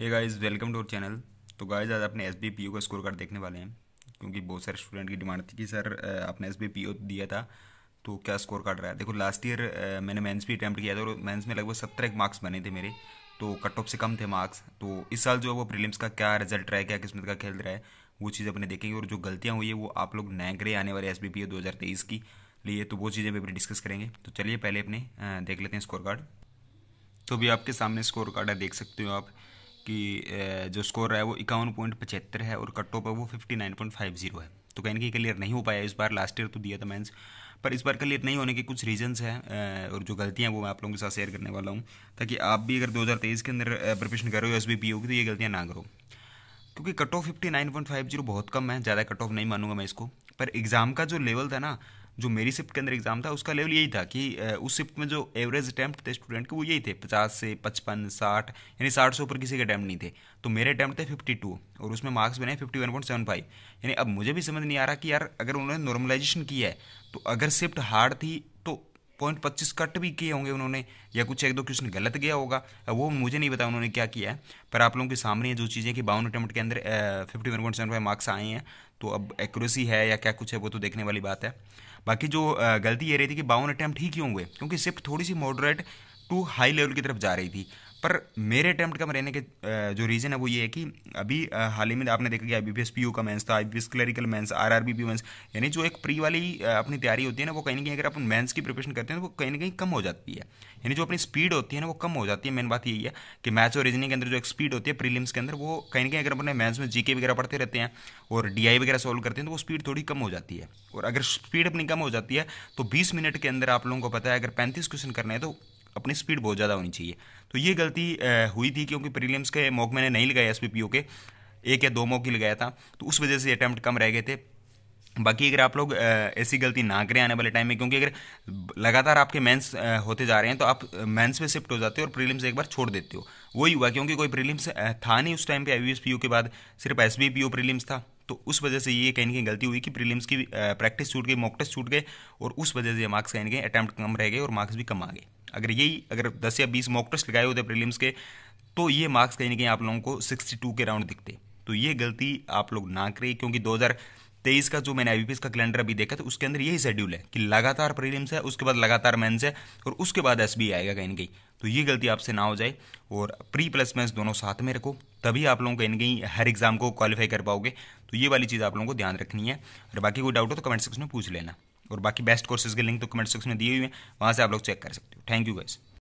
ये guys welcome to our channel तो guys आज अपने एस बी पी ओ का स्कोर कार्ड देखने वाले हैं क्योंकि बहुत सारे स्टूडेंट की डिमांड थी कि सर आपने एस बी पी ओ दिया था तो क्या स्कोर कार्ड रहा है देखो लास्ट ईयर मैंने मेंस भी अटैम्प्ट किया था और मेंस में लगभग सत्रह मार्क्स बने थे मेरे तो कट ऑफ से कम थे मार्क्स तो इस साल जो है वो प्रीलिम्स का क्या रिजल्ट रहा है क्या किस्मत का खेल रहा है वो चीज़ अपने देखेंगे और जो गलतियाँ हुई है वो आप लोग नए करें आने वाले एस बी पी ओ दो हज़ार तेईस की लिए तो वो चीज़ें भी अपनी डिस्कस करेंगे तो चलिए पहले अपने देख लेते हैं स्कोर कार्ड तो भी आपके सामने स्कोर कार्ड है देख सकते हो आप कि जो स्कोर रहा है वो इक्यावन पॉइंट पचहत्तर है और कट ऑफ है वो fifty nine point five zero है तो कहीं की कहीं क्लियर नहीं हो पाया इस बार लास्ट ईयर तो दिया था मैंस पर इस बार क्लियर नहीं होने के कुछ रीजंस हैं और जो गलतियां वो मैं आप लोगों के साथ शेयर करने वाला हूँ ताकि आप भी अगर दो के अंदर प्रिपरेशन करो एस बी पी होगी तो ये गलतियाँ ना करो क्योंकि cut off fifty nine point five zero बहुत कम है ज़्यादा कट ऑफ नहीं मानूंगा मैं इसको पर एग्ज़ाम का जो लेवल था ना जो मेरी शिफ्ट के अंदर एग्ज़ाम था उसका लेवल यही था कि उस शिफ्ट में जो एवरेज अटैम्प्ट थे स्टूडेंट के वो यही थे पचास से पचपन साठ यानी साठ से ऊपर किसी के अटैम्प्ट नहीं थे तो मेरे अटैम्प्ट थे फिफ्टी टू और उसमें मार्क्स बने fifty one point seven five यानी अब मुझे भी समझ नहीं आ रहा कि यार अगर उन्होंने नॉर्मलाइजेशन किया है तो अगर शिफ्ट हार्ड थी पॉइंट पच्चीस कट भी किए होंगे उन्होंने या कुछ एक दो क्वेश्चन गलत गया होगा वो मुझे नहीं पता उन्होंने क्या किया है पर आप लोगों के सामने जो चीज़ें कि बावन अटैम्प्ट के अंदर fifty one point seven five marks आए हैं तो अब एक्यूरेसी है या क्या कुछ है वो तो देखने वाली बात है बाकी जो गलती ये रही थी कि बावन अटैम्प्ट ही क्यों हुए क्योंकि सिर्फ थोड़ी सी मॉडरेट टू हाई लेवल की तरफ जा रही थी पर मेरे अटैम्प्ट का रहने के जो रीज़न है वो ये है कि अभी हाल ही में आपने देखा कि आई बी पी यू का मेंस था I B clerical mains R R B P mains यानी जो एक प्री वाली अपनी तैयारी होती है ना वो कहीं ना कहीं अगर अपन मेंस की प्रिपरेशन करते हैं तो वो कहीं ना कहीं कम हो जाती है यानी जो अपनी स्पीड होती है ना वो कम हो जाती है मेन बात यही है कि मैथ्स और रीजनिंग के अंदर जो एक स्पीड होती है प्रीलिम्स के अंदर वो कहीं ना कहीं अगर अपने मैथ्स में जीके वगैरह पढ़ते रहते हैं और डी वगैरह सॉल्व करते हैं तो वो स्पीड थोड़ी कम हो जाती है और अगर स्पीड अपनी कम हो जाती है तो बीस मिनट के अंदर आप लोगों को पता है अगर पैंतीस क्वेश्चन करने हैं तो अपनी स्पीड बहुत ज़्यादा होनी चाहिए तो ये गलती हुई थी क्योंकि प्रीलियम्स के मॉक मैंने नहीं लगाया एस के एक या दो मॉक ही लगाया था तो उस वजह से अटैम्प्ट कम रह गए थे बाकी अगर आप लोग ऐसी गलती ना करें आने वाले टाइम में क्योंकि अगर लगातार आपके मेंस होते जा रहे हैं तो आप मेंस में शिफ्ट हो जाते हो और प्रीलिम्स एक बार छोड़ देते हो वही हुआ क्योंकि कोई प्रीलिम्स था नहीं उस टाइम पे आई के बाद सिर्फ एस बी प्रीलिम्स था तो उस वजह से ये कहीं कहीं गलती हुई कि प्रीलिम्स की प्रैक्टिस छूट गई मॉक टेस्ट छूट गए और उस वजह से ये मार्क्स कहीं कहीं अटैम्प्ट कम रह गए और मार्क्स भी कम आ गए अगर यही अगर दस या बीस मॉक टेस्ट लगाए होते प्रीलिम्स के तो ये मार्क्स कहीं ना कहीं आप लोगों को सिक्सटी टू के राउंड दिखते तो ये गलती आप लोग ना करें क्योंकि दो हज़ार तेईस का जो मैंने आईबीपीएस का कैलेंडर अभी देखा था उसके अंदर यही शेड्यूल है कि लगातार प्रीलिम्स है उसके बाद लगातार मेंस है और उसके बाद एस आएगा कहीं कहीं तो ये गलती आपसे ना हो जाए और प्री प्लस मेंस दोनों साथ में रखो तभी आप लोगों कहीं ना कहीं हर एग्जाम को क्वालिफाई कर पाओगे तो ये वाली चीज़ आप लोगों को ध्यान रखनी है और बाकी कोई डाउट हो तो कमेंट सेक्शन में पूछ लेना और बाकी बेस्ट कोर्सेज के लिंक तो कमेंट सेक्शन में दिए हुए हैं वहाँ से आप लोग चेक कर सकते हो थैंक यू गाइज़